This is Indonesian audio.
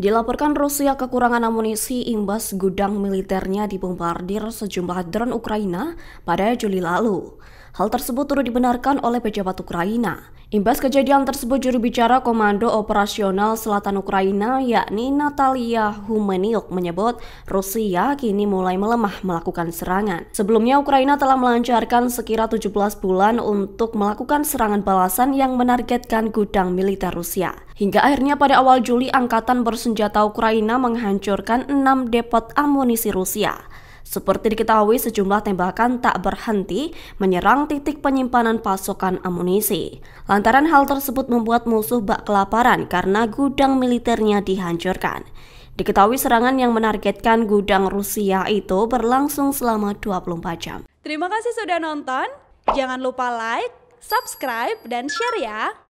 Dilaporkan Rusia kekurangan amunisi imbas gudang militernya dibombardir sejumlah drone Ukraina pada Juli lalu. Hal tersebut turut dibenarkan oleh pejabat Ukraina. Imbas kejadian tersebut juru bicara Komando Operasional Selatan Ukraina yakni Natalia Humeniuk menyebut Rusia kini mulai melemah melakukan serangan. Sebelumnya Ukraina telah melancarkan sekira 17 bulan untuk melakukan serangan balasan yang menargetkan gudang militer Rusia. Hingga akhirnya pada awal Juli angkatan bersenjata Senjata Ukraina menghancurkan enam depot amunisi Rusia. Seperti diketahui, sejumlah tembakan tak berhenti menyerang titik penyimpanan pasokan amunisi. Lantaran hal tersebut membuat musuh bak kelaparan karena gudang militernya dihancurkan. Diketahui serangan yang menargetkan gudang Rusia itu berlangsung selama 24 jam. Terima kasih sudah nonton. Jangan lupa like, subscribe, dan share ya.